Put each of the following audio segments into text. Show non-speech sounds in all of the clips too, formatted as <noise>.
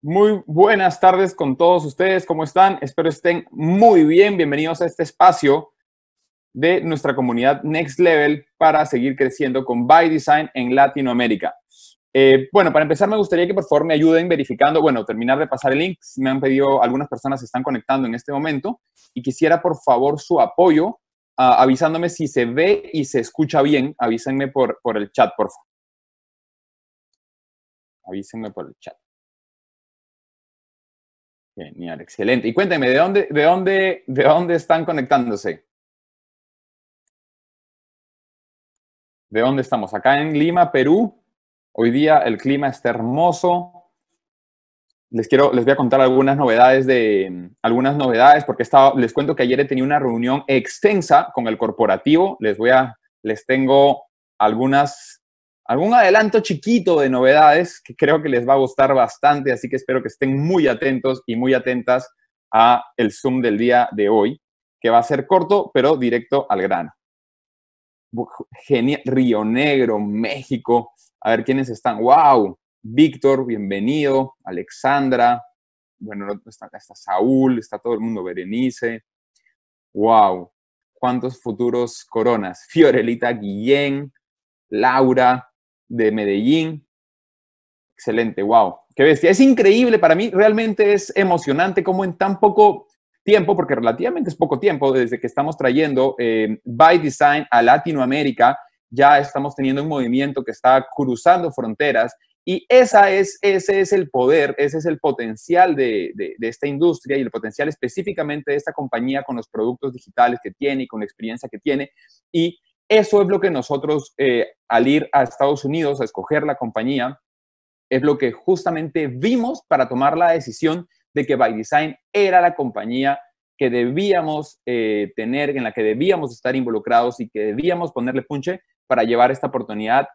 Muy buenas tardes con todos ustedes, ¿cómo están? Espero estén muy bien, bienvenidos a este espacio de nuestra comunidad Next Level para seguir creciendo con By Design en Latinoamérica. Eh, bueno, para empezar me gustaría que por favor me ayuden verificando, bueno, terminar de pasar el link, me han pedido, algunas personas se están conectando en este momento y quisiera por favor su apoyo avisándome si se ve y se escucha bien. Avísenme por, por el chat, por favor. Avísenme por el chat. Genial, excelente. Y cuéntenme, ¿de dónde, de dónde, de dónde están conectándose? ¿De dónde estamos? Acá en Lima, Perú. Hoy día el clima está hermoso les quiero, les voy a contar algunas novedades de algunas novedades porque estaba, les cuento que ayer he tenido una reunión extensa con el corporativo. Les voy a, les tengo algunas, algún adelanto chiquito de novedades que creo que les va a gustar bastante, así que espero que estén muy atentos y muy atentas a el Zoom del día de hoy, que va a ser corto pero directo al grano. Genial, Río Negro, México. A ver quiénes están. ¡Wow! Víctor, bienvenido, Alexandra, bueno, está, está Saúl, está todo el mundo, Berenice, wow, cuántos futuros coronas, Fiorelita Guillén, Laura de Medellín, excelente, wow, qué bestia, es increíble, para mí realmente es emocionante cómo en tan poco tiempo, porque relativamente es poco tiempo desde que estamos trayendo eh, By Design a Latinoamérica, ya estamos teniendo un movimiento que está cruzando fronteras y esa es, ese es el poder, ese es el potencial de, esta industria y el potencial específicamente de esta compañía con los productos digitales que tiene y con la experiencia que tiene. Y eso es lo que nosotros, eh, al ir a Estados Unidos a escoger la compañía, es lo que justamente vimos para tomar la decisión de que By Design era la compañía que debíamos eh, tener, en la que debíamos estar involucrados y que debíamos ponerle punche para llevar esta oportunidad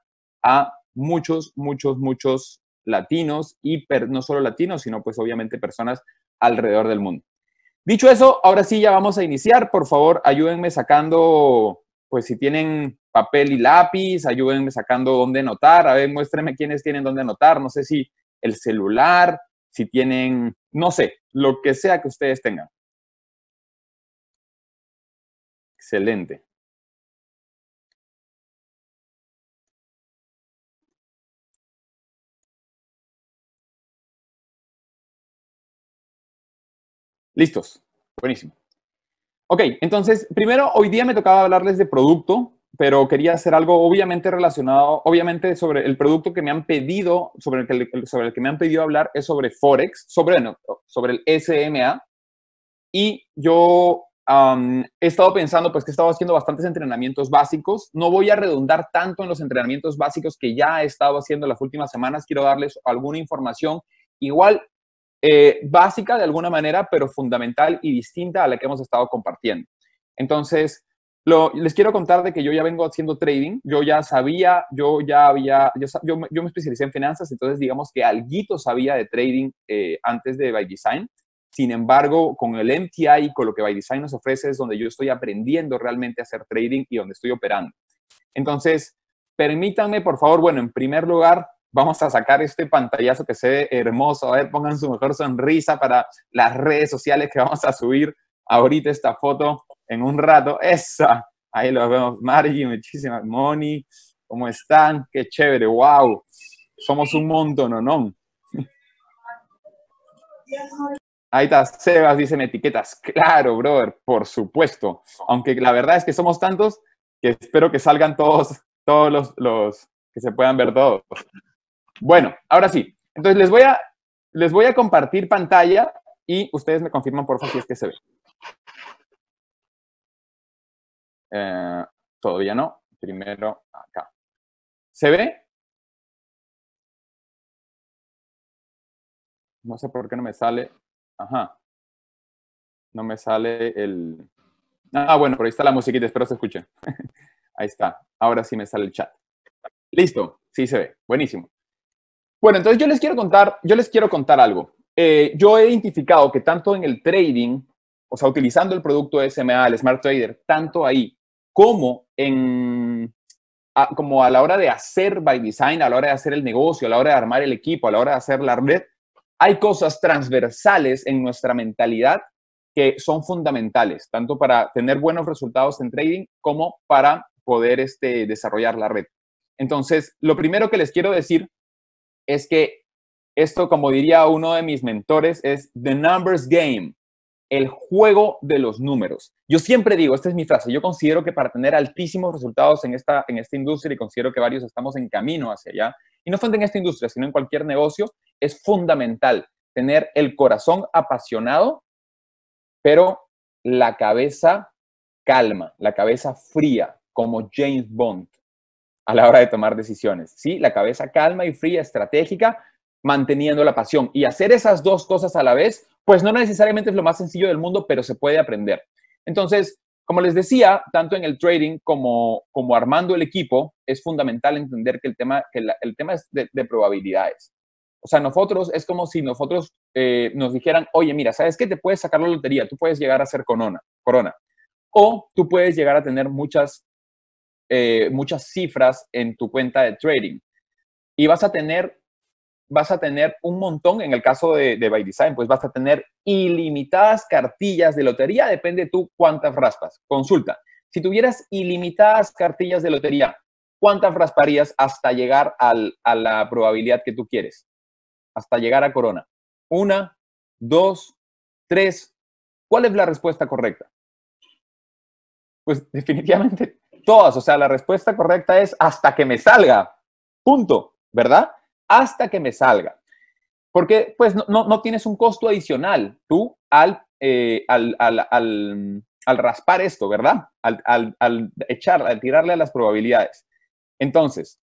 a muchos, muchos, muchos latinos y no solo latinos, sino pues obviamente personas alrededor del mundo. Dicho eso, ahora sí ya vamos a iniciar. Por favor, ayúdenme sacando, pues si tienen papel y lápiz, ayúdenme sacando dónde anotar. A ver, muéstrenme quiénes tienen dónde anotar. No sé si el celular, si tienen, no sé, lo que sea que ustedes tengan. Excelente. Listos. Buenísimo. Ok, entonces, primero, hoy día me tocaba hablarles de producto, pero quería hacer algo obviamente relacionado, obviamente sobre el producto que me han pedido, sobre el que, sobre el que me han pedido hablar es sobre Forex, sobre, sobre el SMA. Y yo he estado pensando, pues que he estado haciendo bastantes entrenamientos básicos. No voy a redundar tanto en los entrenamientos básicos que ya he estado haciendo las últimas semanas. Quiero darles alguna información. Igual eh, básica de alguna manera, pero fundamental y distinta a la que hemos estado compartiendo. Entonces, les quiero contar de que yo ya vengo haciendo trading, yo ya sabía, yo ya había, yo, me especialicé en finanzas, entonces digamos que alguito sabía de trading eh, antes de By Design. Sin embargo, con el MTI y con lo que By Design nos ofrece es donde yo estoy aprendiendo realmente a hacer trading y donde estoy operando. Entonces, permítanme, por favor, bueno, en primer lugar, vamos a sacar este pantallazo que se ve hermoso. A ver, pongan su mejor sonrisa para las redes sociales que vamos a subir ahorita esta foto en un rato. Esa, ahí los vemos. Margie, muchísimas. Moni, ¿cómo están? Qué chévere, wow. Somos un montón, no? Ahí está, Sebas dicen etiquetas. Claro, brother, por supuesto. Aunque la verdad es que somos tantos que espero que salgan todos, todos los, los que se puedan ver todos. Bueno, ahora sí. Entonces les voy a, les voy a compartir pantalla y ustedes me confirman, por favor, si es que se ve. Eh, todavía no. Primero acá. ¿Se ve? No sé por qué no me sale. Ajá. No me sale el... Ah, bueno, por ahí está la musiquita, espero se escuche. <laughs> ahí está. Ahora sí me sale el chat. Listo, sí se ve. Buenísimo. Bueno, entonces yo les quiero contar, yo les quiero contar algo. Eh, yo he identificado que tanto en el trading, o sea, utilizando el producto SMA, el Smart Trader, tanto ahí como en a, como a la hora de hacer by design, a la hora de hacer el negocio, a la hora de armar el equipo, a la hora de hacer la red, hay cosas transversales en nuestra mentalidad que son fundamentales, tanto para tener buenos resultados en trading como para poder este, desarrollar la red. Entonces, lo primero que les quiero decir es que esto, como diría uno de mis mentores, es The Numbers Game, el juego de los números. Yo siempre digo, esta es mi frase, yo considero que para tener altísimos resultados en esta, en esta industria, y considero que varios estamos en camino hacia allá, y no solamente en esta industria, sino en cualquier negocio, es fundamental tener el corazón apasionado, pero la cabeza calma, la cabeza fría, como James Bond a la hora de tomar decisiones. ¿sí? La cabeza calma y fría, estratégica, manteniendo la pasión. Y hacer esas dos cosas a la vez, pues no necesariamente es lo más sencillo del mundo, pero se puede aprender. Entonces, como les decía, tanto en el trading como, como armando el equipo, es fundamental entender que el tema, que el tema es de, probabilidades. O sea, nosotros es como si nosotros eh, nos dijeran, oye, mira, ¿sabes qué? Te puedes sacar la lotería, tú puedes llegar a ser corona, corona. O tú puedes llegar a tener muchas eh, muchas cifras en tu cuenta de trading. Y vas a tener, vas a tener un montón, en el caso de, de By Design, pues vas a tener ilimitadas cartillas de lotería, depende tú cuántas raspas. Consulta, si tuvieras ilimitadas cartillas de lotería, ¿cuántas rasparías hasta llegar a la probabilidad que tú quieres? Hasta llegar a corona. Una, dos, tres. ¿Cuál es la respuesta correcta? Pues <laughs> definitivamente todas, o sea, la respuesta correcta es hasta que me salga, punto, ¿verdad? Hasta que me salga. Porque pues no, tienes un costo adicional tú al, eh, al, raspar esto, ¿verdad? Al, al echar, al tirarle a las probabilidades. Entonces,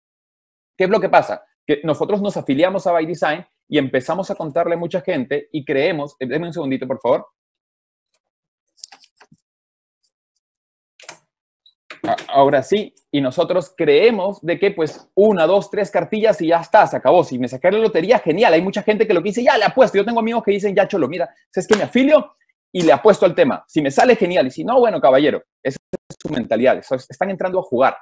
¿qué es lo que pasa? Que nosotros nos afiliamos a By Design y empezamos a contarle a mucha gente y creemos, eh, denme un segundito por favor, ahora sí, y nosotros creemos de que pues una, dos, tres cartillas y ya está, se acabó. Si me saqué la lotería, genial. Hay mucha gente que lo que dice, ya le apuesto. Yo tengo amigos que dicen, ya cholo, mira, es que me afilio y le apuesto al tema. Si me sale, genial. Y si no, bueno, caballero, esa es su mentalidad. Están entrando a jugar.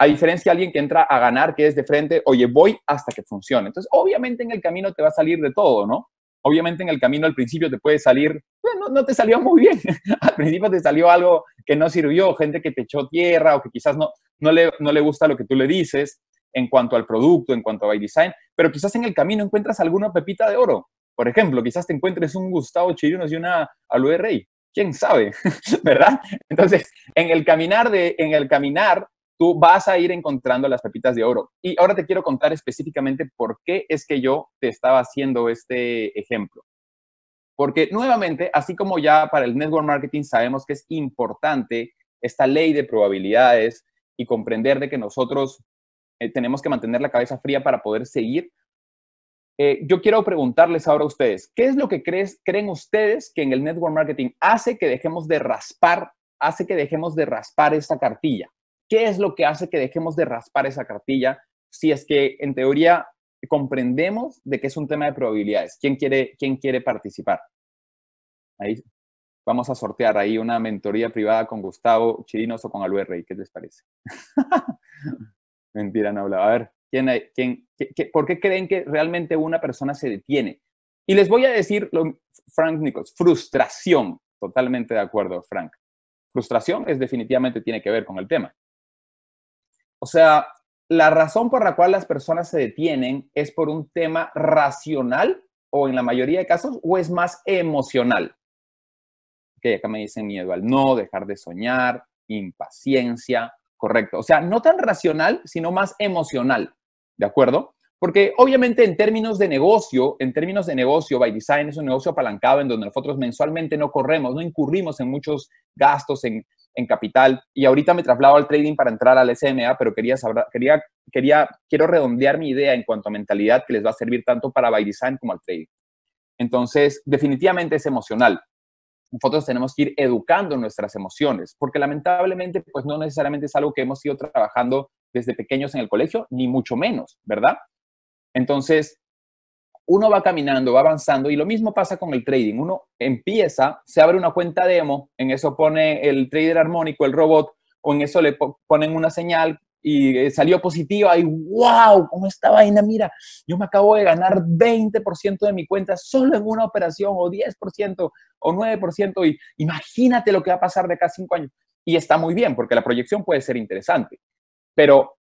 A diferencia de alguien que entra a ganar, que es de frente, oye, voy hasta que funcione. Entonces, obviamente en el camino te va a salir de todo, ¿no? obviamente en el camino al principio te puede salir, bueno, pues, no te salió muy bien, <laughs> al principio te salió algo que no sirvió, gente que te echó tierra o que quizás no, no, le, no le gusta lo que tú le dices en cuanto al producto, en cuanto a by design, pero quizás en el camino encuentras alguna pepita de oro. Por ejemplo, quizás te encuentres un Gustavo Chirinos y una Aloe Rey. ¿Quién sabe? <laughs> ¿Verdad? Entonces, en el caminar de, en el caminar tú vas a ir encontrando las pepitas de oro. Y ahora te quiero contar específicamente por qué es que yo te estaba haciendo este ejemplo. Porque nuevamente, así como ya para el network marketing sabemos que es importante esta ley de probabilidades y comprender de que nosotros eh, tenemos que mantener la cabeza fría para poder seguir, eh, yo quiero preguntarles ahora a ustedes, ¿qué es lo que creen ustedes que en el network marketing hace que dejemos de raspar, hace que dejemos de raspar esta cartilla? ¿Qué es lo que hace que dejemos de raspar esa cartilla si es que en teoría comprendemos de que es un tema de probabilidades? ¿Quién quiere, quién quiere participar? Ahí vamos a sortear ahí una mentoría privada con Gustavo Chirinos o con Albert ¿Qué les parece? <laughs> Mentira, no hablaba. A ver, ¿quién, quién ¿por qué creen que realmente una persona se detiene? Y les voy a decir, Frank Nichols, frustración. Totalmente de acuerdo, Frank. Frustración es definitivamente tiene que ver con el tema. O sea, la razón por la cual las personas se detienen es por un tema racional o en la mayoría de casos, o es más emocional. Ok, acá me dicen miedo al no, dejar de soñar, impaciencia, correcto. O sea, no tan racional, sino más emocional, ¿de acuerdo? Porque obviamente en términos de negocio, en términos de negocio, by design es un negocio apalancado en donde nosotros mensualmente no corremos, no incurrimos en muchos gastos en, en capital. Y ahorita me traslado al trading para entrar al SMA, pero quería quería, quería, quiero redondear mi idea en cuanto a mentalidad que les va a servir tanto para by design como al trading. Entonces, definitivamente es emocional. Nosotros tenemos que ir educando nuestras emociones, porque lamentablemente, pues no necesariamente es algo que hemos ido trabajando desde pequeños en el colegio, ni mucho menos, ¿verdad? Entonces, uno va caminando, va avanzando y lo mismo pasa con el trading. Uno empieza, se abre una cuenta demo, en eso pone el trader armónico, el robot, o en eso le ponen una señal y eh, salió positiva y wow, ¿cómo esta vaina, mira, yo me acabo de ganar 20% de mi cuenta solo en una operación o 10% o 9% y imagínate lo que va a pasar de acá cinco años. Y está muy bien porque la proyección puede ser interesante, pero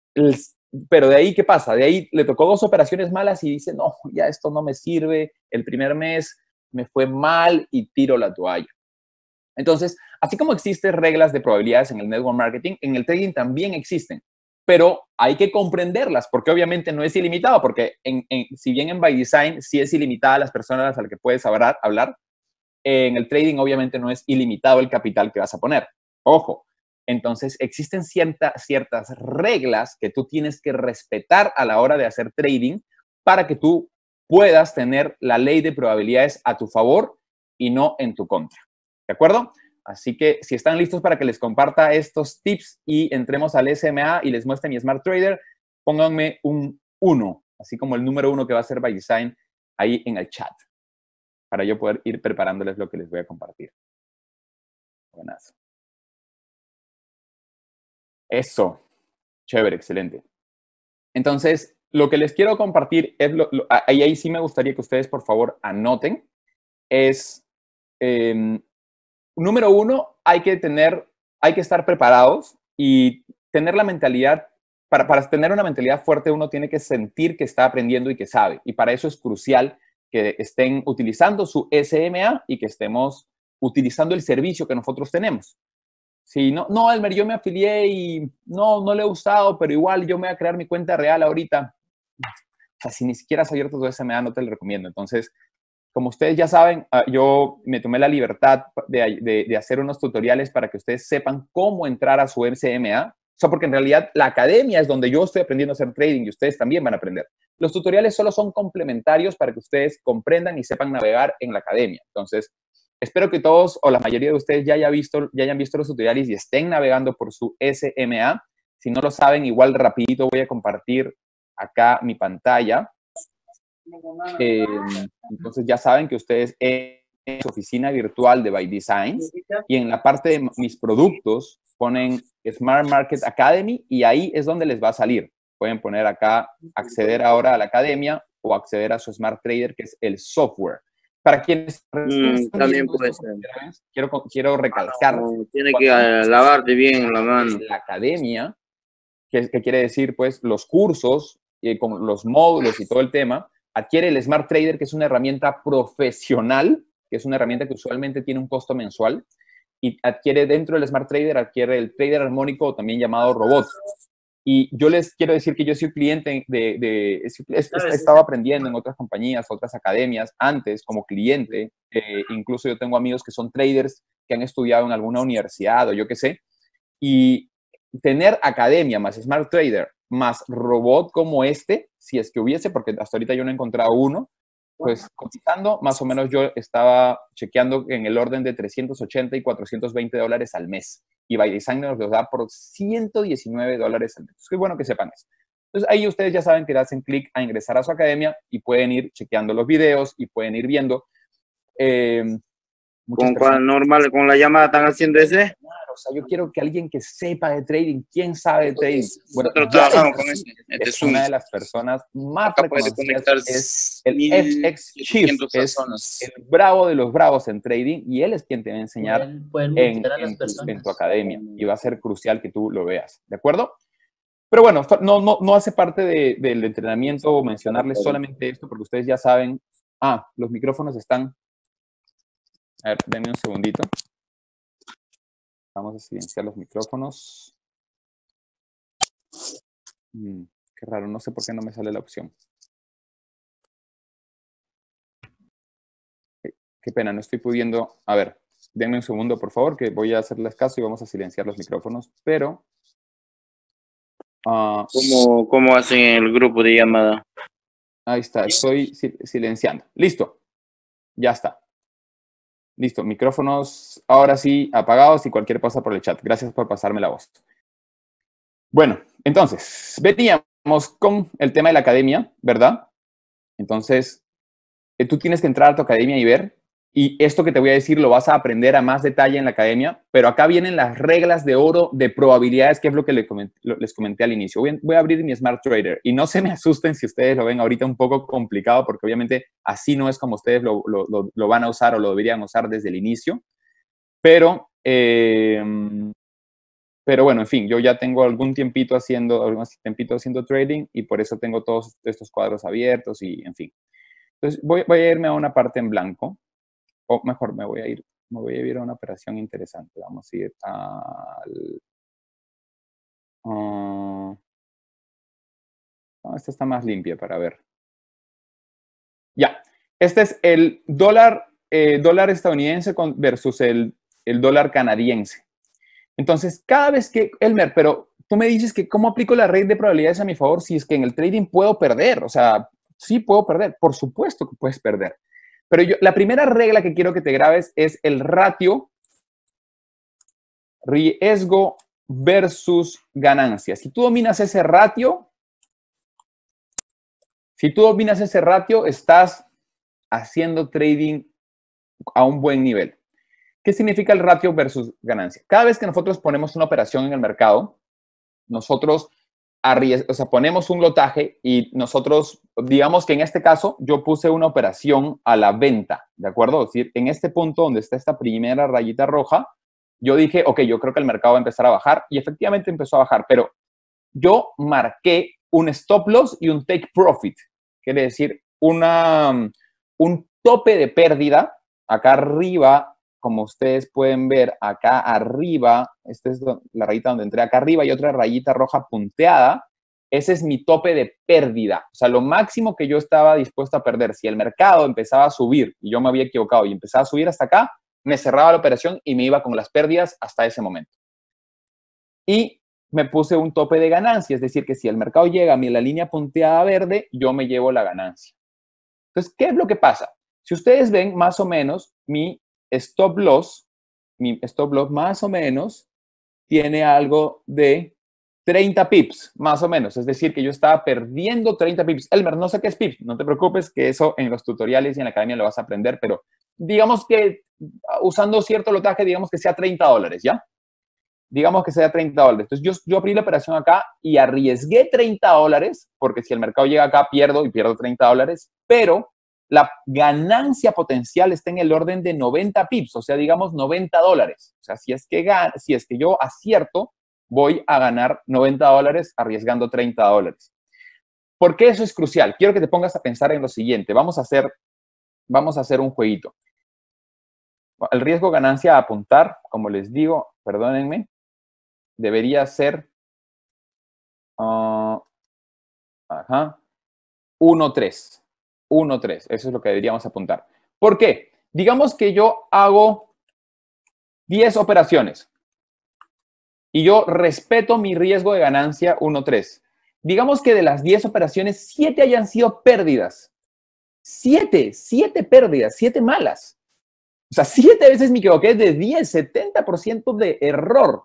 pero de ahí, ¿qué pasa? De ahí le tocó dos operaciones malas y dice, no, ya esto no me sirve, el primer mes me fue mal y tiro la toalla. Entonces, así como existen reglas de probabilidades en el network marketing, en el trading también existen, pero hay que comprenderlas porque obviamente no es ilimitado, porque si bien en By Design sí es ilimitada las personas a las que puedes hablar, hablar, en el trading obviamente no es ilimitado el capital que vas a poner. Ojo, entonces, existen ciertas reglas que tú tienes que respetar a la hora de hacer trading para que tú puedas tener la ley de probabilidades a tu favor y no en tu contra. ¿De acuerdo? Así que si están listos para que les comparta estos tips y entremos al SMA y les muestre mi Smart Trader, pónganme un 1, así como el número 1 que va a ser by design ahí en el chat, para yo poder ir preparándoles lo que les voy a compartir. Buenas. Eso. Chévere, excelente. Entonces, lo que les quiero compartir es, ahí, sí me gustaría que ustedes por favor anoten, es, em, número uno, hay que tener, hay que estar preparados y tener la mentalidad, para, para tener una mentalidad fuerte uno tiene que sentir que está aprendiendo y que sabe. Y para eso es crucial que estén utilizando su SMA y que estemos utilizando el servicio que nosotros tenemos. Sí, no, no, Elmer, yo me afilié y no, no le he gustado, pero igual yo me voy a crear mi cuenta real ahorita. O sea, si ni siquiera has abierto tu SMA, no te lo recomiendo. Entonces, como ustedes ya saben, ah, yo me tomé la libertad de, hacer unos tutoriales para que ustedes sepan cómo entrar a su SMA. O sea, porque en realidad la academia es donde yo estoy aprendiendo a hacer trading y ustedes también van a aprender. Los tutoriales solo son complementarios para que ustedes comprendan y sepan navegar en la academia. Entonces, Espero que todos o la mayoría de ustedes ya, visto, ya hayan visto los tutoriales y estén navegando por su SMA. Si no lo saben, igual rapidito voy a compartir acá mi pantalla. Em, entonces ya saben que ustedes en su oficina virtual de By Design y en la parte de mis productos ponen Smart Market Academy y ahí es donde les va a salir. Pueden poner acá acceder ahora a la academia o acceder a su Smart Trader, que es el software para quienes mm, también puede ser. Quiero, quiero ah, recalcar. tiene que lavarte bien la mano. La academia, que, quiere decir pues los cursos, y con los módulos y todo el tema, adquiere el Smart Trader, que es una herramienta profesional, que es una herramienta que usualmente tiene un costo mensual, y adquiere dentro del Smart Trader, adquiere el Trader Armónico, también llamado Robot, y yo les quiero decir que yo soy cliente de, de, he estado aprendiendo en otras compañías, otras academias, antes como cliente, eh, incluso yo tengo amigos que son traders que han estudiado en alguna universidad o yo qué sé, y tener academia más smart trader más robot como este, si es que hubiese, porque hasta ahorita yo no he encontrado uno, pues cotizando, más o menos yo estaba chequeando en el orden de 380 y 420 dólares al mes. Y By Design nos los da por 119 dólares al mes. Es que bueno que sepan eso. Entonces ahí ustedes ya saben que le hacen clic a ingresar a su academia y pueden ir chequeando los videos y pueden ir viendo. Eh, ¿Con normal, con la llamada están haciendo ese? O sea, yo quiero que alguien que sepa de trading, ¿quién sabe de trading? Bueno, trabajamos este, este es una de las personas más reconocidas. Es el FX Chief, es el bravo de los bravos en trading y él es quien te va a enseñar en, tu, academia y va a ser crucial que tú lo veas. ¿De acuerdo? Pero bueno, no, no, hace parte del entrenamiento mencionarles solamente esto, porque ustedes ya saben. Ah, los micrófonos están. A ver, denme un segundito. Vamos a silenciar los micrófonos. Mm, qué raro, no sé por qué no me sale la opción. Eh, qué pena, no estoy pudiendo... A ver, denme un segundo, por favor, que voy a hacerles caso y vamos a silenciar los micrófonos, pero... Ah, ¿Cómo, ¿Cómo hacen el grupo de llamada? Ahí está, estoy silenciando. Listo, ya está. Listo, micrófonos ahora sí apagados y cualquier cosa por el chat. Gracias por pasarme la voz. Bueno, entonces, veníamos con el tema de la academia, ¿verdad? Entonces, eh, tú tienes que entrar a tu academia y ver y esto que te voy a decir lo vas a aprender a más detalle en la academia, pero acá vienen las reglas de oro de probabilidades, que es lo que les comenté, al inicio. Voy, a abrir mi Smart Trader y no se me <laughs> asusten si ustedes lo ven ahorita un poco complicado, porque obviamente así no es como ustedes lo, van a usar o lo deberían usar desde el inicio. Pero, em, pero bueno, en fin, yo ya tengo algún tiempito haciendo, algún tiempito haciendo trading y por eso tengo todos estos cuadros abiertos y en fin. Entonces voy a irme a una parte en blanco o mejor, me voy a ir, me voy a ir a una operación interesante. Vamos a ir al... Ah, esta está más limpia para ver. Ya, este es el dólar, eh, dólar estadounidense versus el, el, dólar canadiense. Entonces, cada vez que, Elmer, pero tú me dices que cómo aplico la red de probabilidades a mi favor si es que en el trading puedo perder. O sea, sí puedo perder. Por supuesto que puedes perder. Pero la primera regla que quiero que te grabes es el ratio riesgo versus ganancia. Si tú dominas ese ratio, si tú dominas ese ratio, estás haciendo trading a un buen nivel. ¿Qué significa el ratio versus ganancia? Cada vez que nosotros ponemos una operación en el mercado, nosotros o sea, ponemos un lotaje y nosotros, digamos que en este caso, yo puse una operación a la venta, ¿de acuerdo? Es decir, en este punto donde está esta primera rayita roja, yo dije, ok, yo creo que el mercado va a empezar a bajar y efectivamente empezó a bajar, pero yo marqué un stop loss y un take profit, quiere decir, una, mm, un tope de pérdida acá arriba como ustedes pueden ver acá arriba, esta es la rayita donde entré acá arriba y otra rayita roja punteada, ese es mi tope de pérdida. O sea, lo máximo que yo estaba dispuesto a perder. Si el mercado empezaba a subir y yo me había equivocado y empezaba a subir hasta acá, me cerraba la operación y me iba con las pérdidas hasta ese momento. Y me puse un tope de ganancia, es decir, que si el mercado llega a mí la línea punteada verde, yo me llevo la ganancia. Entonces, ¿qué es lo que pasa? Si ustedes ven más o menos mi stop loss, mi stop loss más o menos tiene algo de 30 pips, más o menos. Es decir, que yo estaba perdiendo 30 pips. Elmer, no sé qué es pips, no te preocupes, que eso en los tutoriales y en la academia lo vas a aprender, pero digamos que uh, usando cierto lotaje, digamos que sea 30 dólares, ¿ya? Digamos que sea 30 dólares. Entonces, yo, yo abrí la operación acá y arriesgué 30 dólares, porque si el mercado llega acá, pierdo y pierdo 30 dólares, pero la ganancia potencial está en el orden de 90 pips, o sea, digamos 90 dólares. O sea, si es que, si es que yo acierto, voy a ganar 90 dólares arriesgando 30 dólares. ¿Por qué eso es crucial? Quiero que te pongas a pensar en lo siguiente. Vamos a hacer, vamos a hacer un jueguito. El riesgo ganancia a apuntar, como les digo, perdónenme, debería ser ah, ajá, 1-3. 1,3. Eso es lo que deberíamos apuntar. ¿Por qué? Digamos que yo hago 10 operaciones y yo respeto mi riesgo de ganancia 1,3. Digamos que de las 10 operaciones, 7 hayan sido pérdidas. 7, 7 pérdidas, 7 malas. O sea, 7 veces me equivoqué de 10, 70% de error.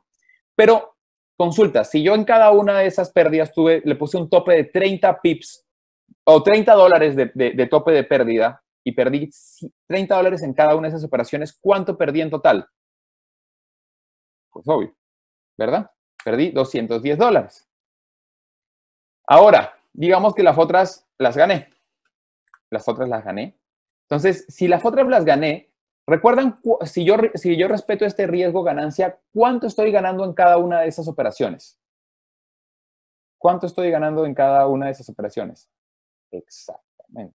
Pero consulta, si yo en cada una de esas pérdidas tuve, le puse un tope de 30 pips o 30 dólares de, tope de pérdida y perdí 30 dólares en cada una de esas operaciones, ¿cuánto perdí en total? Pues obvio, ¿verdad? Perdí 210 dólares. Ahora, digamos que las otras las gané. Las otras las gané. Entonces, si las otras las gané, recuerdan, si yo respeto este riesgo-ganancia, ¿cuánto estoy ganando en cada una de esas operaciones? ¿Cuánto estoy ganando en cada una de esas operaciones? Exactamente.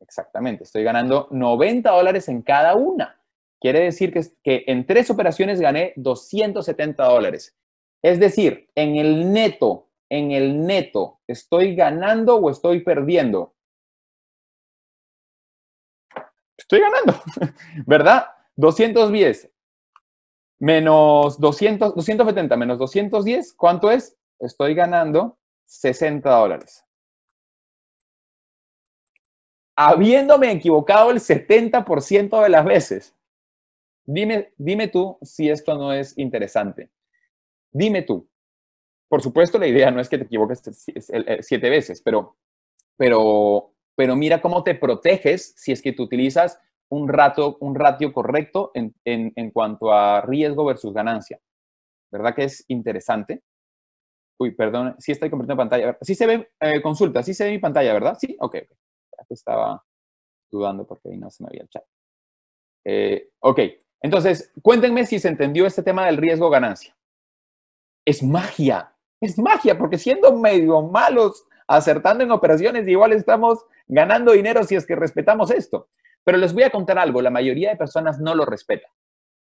Exactamente. Estoy ganando 90 dólares en cada una. Quiere decir que, que en tres operaciones gané 270 dólares. Es decir, en el neto, en el neto, ¿estoy ganando o estoy perdiendo? Estoy ganando, <laughs> ¿verdad? 210 menos 200, 270 menos 210, ¿cuánto es? Estoy ganando 60 dólares habiéndome equivocado el 70% de las veces. Dime, dime tú si esto no es interesante. Dime tú. Por supuesto, la idea no es que te equivoques siete veces, pero, pero, pero mira cómo te proteges si es que tú utilizas un, rato, un ratio correcto en, cuanto a riesgo versus ganancia. ¿Verdad que es interesante? Uy, perdón, sí estoy compartiendo pantalla. si se ve, eh, consulta, si se ve mi pantalla, ¿verdad? Sí, ok estaba dudando porque ahí no se me había el chat. Eh, ok, entonces cuéntenme si se entendió este tema del riesgo-ganancia. Es magia, es magia, porque siendo medio malos, acertando en operaciones, igual estamos ganando dinero si es que respetamos esto. Pero les voy a contar algo, la mayoría de personas no lo respeta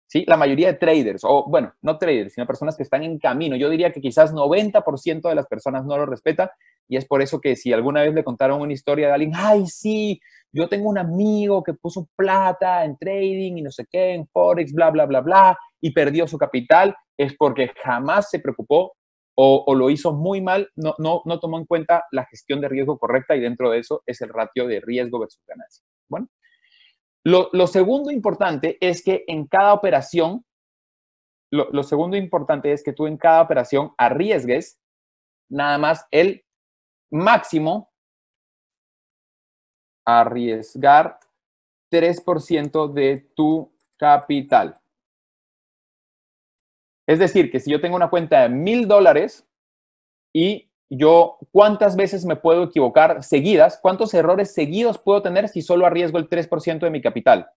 ¿Sí? La mayoría de traders, o bueno, no traders, sino personas que están en camino, yo diría que quizás 90% de las personas no lo respeta y es por eso que si alguna vez le contaron una historia de alguien, ay, sí, yo tengo un amigo que puso plata en trading y no sé qué, en Forex, bla, bla, bla, bla, y perdió su capital, es porque jamás se preocupó o, lo hizo muy mal, no, no, no tomó en cuenta la gestión de riesgo correcta y dentro de eso es el ratio de riesgo versus ganancia. Bueno, lo, segundo importante es que en cada operación, lo, lo segundo importante es que tú en cada operación arriesgues nada más el máximo arriesgar 3% de tu capital. Es decir, que si yo tengo una cuenta de mil dólares y yo cuántas veces me puedo equivocar seguidas, cuántos errores seguidos puedo tener si solo arriesgo el 3% de mi capital.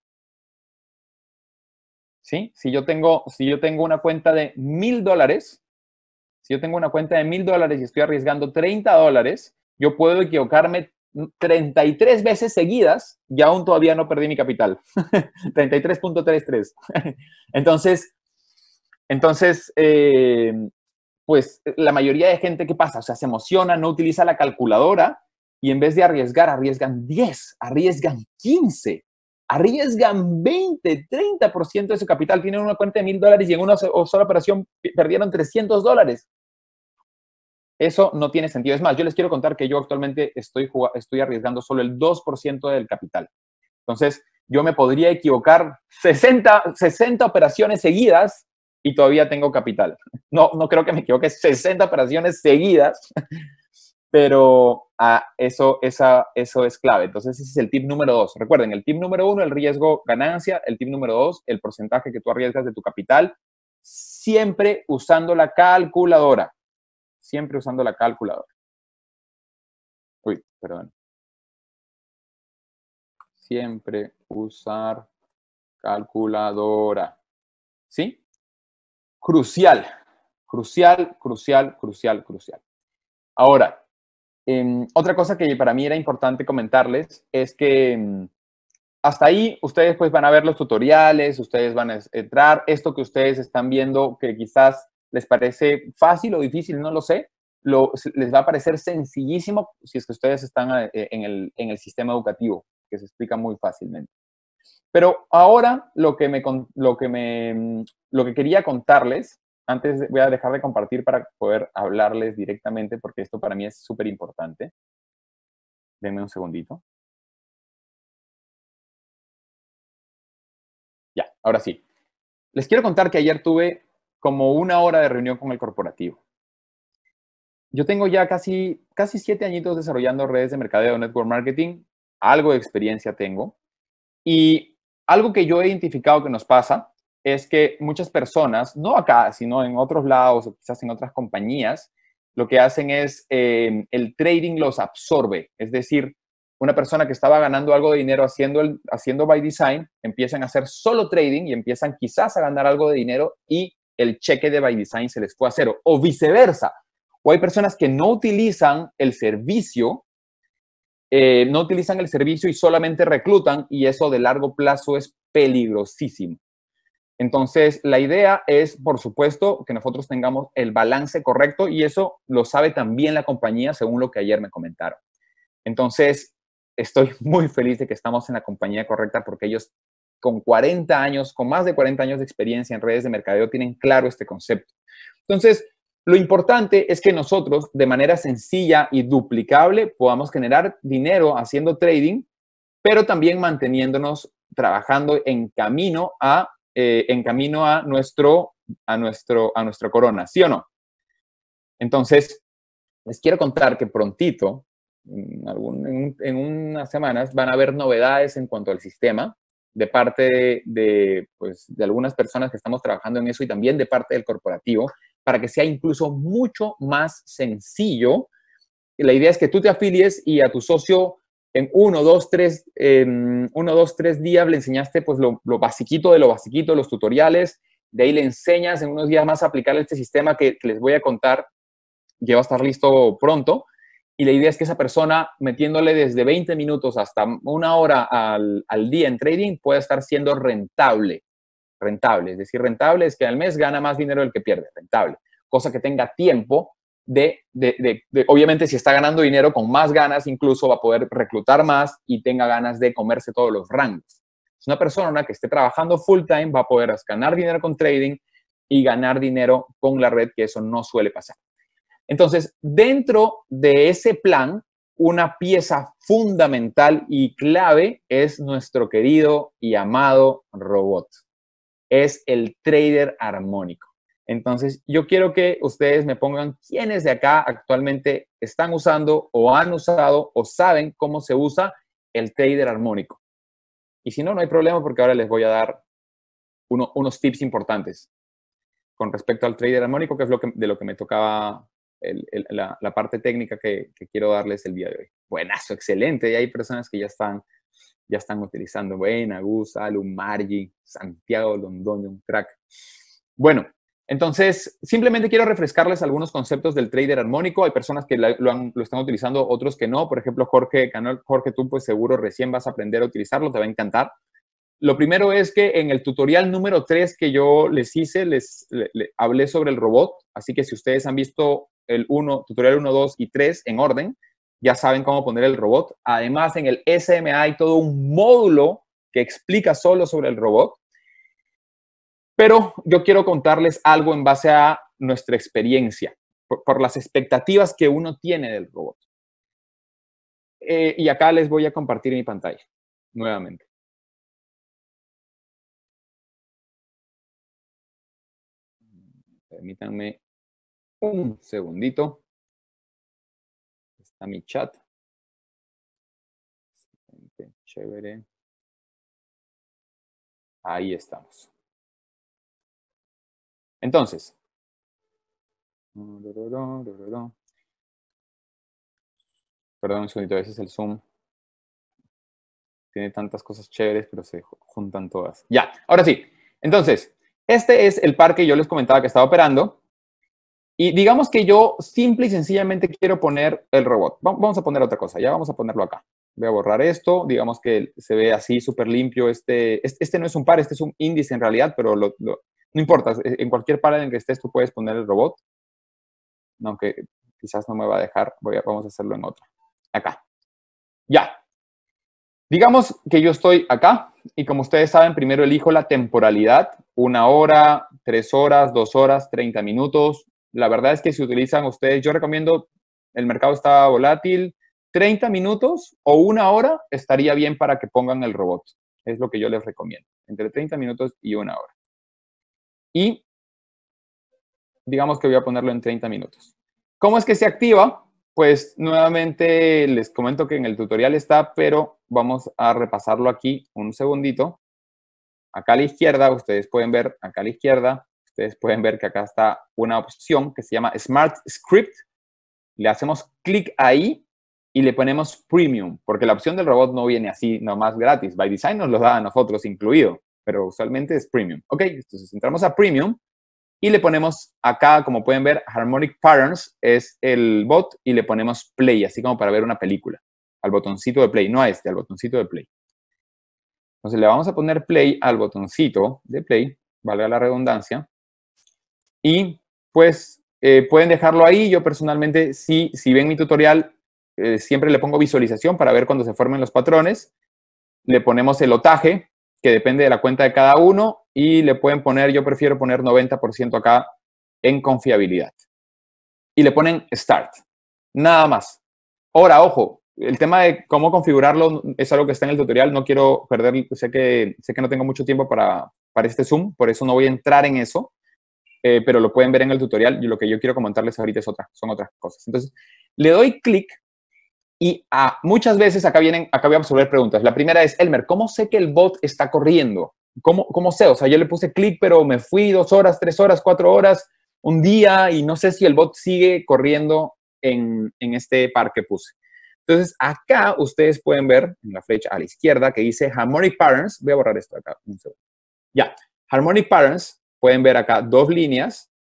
¿Sí? Si yo tengo, si yo tengo una cuenta de mil dólares si yo tengo una cuenta de mil dólares y estoy arriesgando 30 dólares, yo puedo equivocarme 33 veces seguidas y aún todavía no perdí mi capital. 33.33. <laughs> <laughs> entonces, entonces eh, pues la mayoría de gente, ¿qué pasa? O sea, se emociona, no utiliza la calculadora y en vez de arriesgar, arriesgan 10, arriesgan 15, arriesgan 20, 30% de su capital. Tienen una cuenta de mil dólares y en una sola operación perdieron 300 dólares. Eso no tiene sentido. Es más, yo les quiero contar que yo actualmente estoy, estoy arriesgando solo el 2% del capital. Entonces, yo me podría equivocar 60, 60 operaciones seguidas y todavía tengo capital. No, no creo que me equivoque 60 operaciones seguidas, <laughs> pero ah, eso, esa, eso es clave. Entonces, ese es el tip número dos. Recuerden, el tip número uno, el riesgo ganancia. El tip número dos, el porcentaje que tú arriesgas de tu capital, siempre usando la calculadora siempre usando la calculadora. Uy, perdón. Siempre usar calculadora. ¿Sí? Crucial, crucial, crucial, crucial, crucial. Ahora, em, otra cosa que para mí era importante comentarles es que em, hasta ahí ustedes pues van a ver los tutoriales, ustedes van a entrar, esto que ustedes están viendo que quizás les parece fácil o difícil, no lo sé, les va a parecer sencillísimo si es que ustedes están eh, eh, en el, sistema educativo, que se explica muy fácilmente. Pero ahora lo que, me, lo, que lo que quería contarles, antes voy a dejar de compartir para poder hablarles directamente, porque esto para mí es súper importante. Denme un segundito. Ya, ahora sí. Les quiero contar que ayer tuve como una hora de reunión con el corporativo. Yo tengo ya casi, casi siete añitos desarrollando redes de mercadeo, network marketing, algo de experiencia tengo. Y algo que yo he identificado que nos pasa es que muchas personas, no acá, sino en otros lados o quizás en otras compañías, lo que hacen es em, el trading los absorbe. Es decir, una persona que estaba ganando algo de dinero haciendo, el, haciendo by design, empiezan a hacer solo trading y empiezan quizás a ganar algo de dinero y el cheque de By Design se les fue a cero o viceversa. O hay personas que no utilizan el servicio, eh, no utilizan el servicio y solamente reclutan y eso de largo plazo es peligrosísimo. Entonces, la idea es, por supuesto, que nosotros tengamos el balance correcto y eso lo sabe también la compañía según lo que ayer me comentaron. Entonces, estoy <laughs> muy feliz de que estamos en la compañía correcta porque ellos con 40 años, con más de 40 años de experiencia en redes de mercadeo, tienen claro este concepto. Entonces, lo importante es que nosotros, de manera sencilla y duplicable, podamos generar dinero haciendo trading, pero también manteniéndonos trabajando en camino a, eh, en camino a, nuestro, a, nuestro, a nuestra corona, ¿sí o no? Entonces, les quiero contar que prontito, en, en unas semanas, van a haber novedades en cuanto al sistema de parte pues, de, algunas personas que estamos trabajando en eso y también de parte del corporativo, para que sea incluso mucho más sencillo. La idea es que tú te afilies y a tu socio en uno, dos, tres, eh, uno, dos, tres días le enseñaste pues lo, lo basiquito de lo basiquito, los tutoriales, de ahí le enseñas en unos días más a aplicar este sistema que, les voy a contar, que va a estar listo pronto, y la idea es que esa persona, metiéndole desde 20 minutos hasta una hora al, día en trading, pueda estar siendo rentable. Rentable, es decir, rentable es que al mes gana más dinero del que pierde, rentable. Cosa que tenga tiempo de, de, obviamente, si está ganando dinero con más ganas, incluso va a poder reclutar más y tenga ganas de comerse todos los rangos. Es una persona que esté trabajando full time, va a poder ganar dinero con trading y ganar dinero con la red, que eso no suele pasar. Entonces, dentro de ese plan, una pieza fundamental y clave es nuestro querido y amado robot. Es el trader armónico. Entonces, yo quiero que ustedes me pongan quiénes de acá actualmente están usando o han usado o saben cómo se usa el trader armónico. Y si no, no hay problema porque ahora les voy a dar unos tips importantes con respecto al trader armónico, que es de lo que me tocaba la, parte técnica que, quiero darles el día de hoy. Buenazo, excelente. Y hay personas que ya están, ya están utilizando. Buena, gusta Alum, Margi, Santiago, Londoño, un crack. Bueno, entonces, simplemente quiero refrescarles algunos conceptos del trader armónico. Hay personas que lo, están utilizando, otros que no. Por ejemplo, Jorge Canal, Jorge, tú pues seguro recién vas a aprender a utilizarlo, te va a encantar. Lo primero es que en el tutorial número 3 que yo les hice, les, les hablé sobre el robot. Así que si ustedes han visto el 1, tutorial 1, 2 y 3 en orden, ya saben cómo poner el robot. Además, en el SMA hay todo un módulo que explica solo sobre el robot. Pero yo quiero contarles algo en base a nuestra experiencia, por, las expectativas que uno tiene del robot. Eh, y acá les voy a compartir mi pantalla nuevamente. Permítanme un segundito. Está mi chat. Chévere. Ahí estamos. Entonces. Perdón un segundito, a veces el Zoom tiene tantas cosas chéveres, pero se juntan todas. Ya, ahora sí. Entonces, este es el parque que yo les comentaba que estaba operando. Y digamos que yo simple y sencillamente quiero poner el robot. Vamos a poner otra cosa, ya vamos a ponerlo acá. Voy a borrar esto, digamos que se ve así súper limpio. Este, este, no es un par, este es un índice en realidad, pero no importa, en cualquier par en que estés tú puedes poner el robot. Aunque quizás no me va a dejar, voy a, vamos a hacerlo en otra. Acá. Ya. Digamos que yo estoy acá y como ustedes saben, primero elijo la temporalidad, una hora, tres horas, dos horas, treinta minutos, la verdad es que si utilizan ustedes, yo recomiendo, el mercado está volátil, 30 minutos o una hora estaría bien para que pongan el robot. Es lo que yo les recomiendo, entre 30 minutos y una hora. Y digamos que voy a ponerlo en 30 minutos. ¿Cómo es que se activa? Pues nuevamente les comento que en el tutorial está, pero vamos a repasarlo aquí un segundito. Acá a la izquierda, ustedes pueden ver acá a la izquierda, Ustedes pueden ver que acá está una opción que se llama Smart Script. Le hacemos clic ahí y le ponemos Premium, porque la opción del robot no viene así nomás gratis. By Design nos lo da a nosotros incluido, pero usualmente es Premium. Ok, entonces entramos a Premium y le ponemos acá, como pueden ver, Harmonic Patterns es el bot y le ponemos Play, así como para ver una película. Al botoncito de Play, no a este, al botoncito de Play. Entonces le vamos a poner Play al botoncito de Play, valga la redundancia y pues eh, pueden dejarlo ahí. Yo personalmente, si, si ven mi tutorial, eh, siempre le pongo visualización para ver cuando se formen los patrones. Le ponemos el otaje, que depende de la cuenta de cada uno, y le pueden poner, yo prefiero poner 90% acá en confiabilidad. Y le ponen Start. Nada más. Ahora, ojo, el tema de cómo configurarlo es algo que está en el tutorial. No quiero perder, sé que, sé que no tengo mucho tiempo para, para este Zoom, por eso no voy a entrar en eso. Eh, pero lo pueden ver en el tutorial y lo que yo quiero comentarles ahorita es otra, son otras cosas. Entonces, le doy clic y ah, muchas veces acá vienen, acá voy a absorber preguntas. La primera es, Elmer, ¿cómo sé que el bot está corriendo? ¿Cómo, cómo sé? O sea, yo le puse clic, pero me fui dos horas, tres horas, cuatro horas, un día y no sé si el bot sigue corriendo en, este par que puse. Entonces, acá ustedes pueden ver en la flecha a la izquierda que dice Harmonic Patterns. Voy a borrar esto acá. Un segundo. Ya. Harmonic Patterns pueden ver acá dos líneas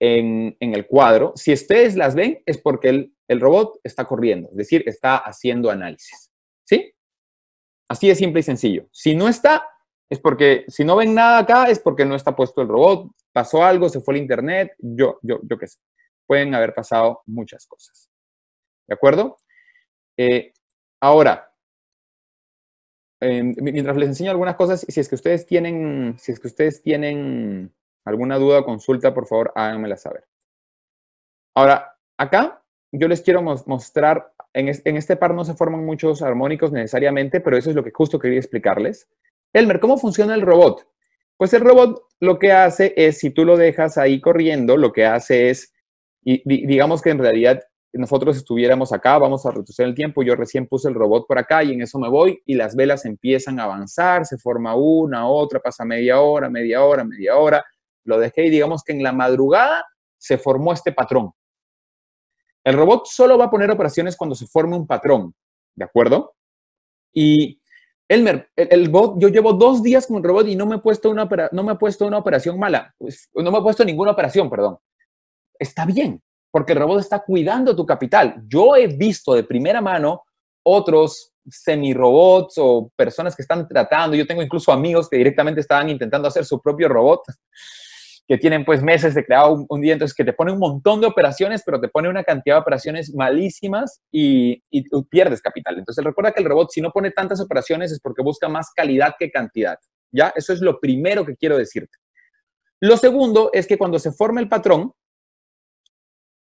en, el cuadro. Si ustedes las ven es porque el, robot está corriendo, es decir, está haciendo análisis. ¿Sí? Así es simple y sencillo. Si no está, es porque, si no ven nada acá, es porque no está puesto el robot, pasó algo, se fue el internet, yo, yo, yo qué sé. Pueden haber pasado muchas cosas. ¿De acuerdo? Eh, ahora, em, mientras les enseño algunas cosas, si es que ustedes tienen, si es que ustedes tienen Alguna duda o consulta, por favor, háganmela saber. Ahora, acá yo les quiero mostrar, en, este par no se forman muchos armónicos necesariamente, pero eso es lo que justo quería explicarles. Elmer, ¿cómo funciona el robot? Pues el robot lo que hace es, si tú lo dejas ahí corriendo, lo que hace es, y, digamos que en realidad nosotros estuviéramos acá, vamos a reducir el tiempo, yo recién puse el robot por acá y en eso me voy y las velas empiezan a avanzar, se forma una, otra, pasa media hora, media hora, media hora, lo dejé y digamos que en la madrugada se formó este patrón. El robot solo va a poner operaciones cuando se forme un patrón, ¿de acuerdo? Y Elmer, el, bot, yo llevo dos días con el robot y no me, he puesto una, no me puesto una operación mala, pues, no me he puesto ninguna operación, perdón. Está bien, porque el robot está cuidando tu capital. Yo he visto de primera mano otros semi-robots o personas que están tratando, yo tengo incluso amigos que directamente estaban intentando hacer su propio robot que tienen pues meses de creado un, día, entonces que te pone un montón de operaciones, pero te pone una cantidad de operaciones malísimas y, tú pierdes capital. Entonces recuerda que el robot si no pone tantas operaciones es porque busca más calidad que cantidad. ¿Ya? Eso es lo primero que quiero decirte. Lo segundo es que cuando se forma el patrón,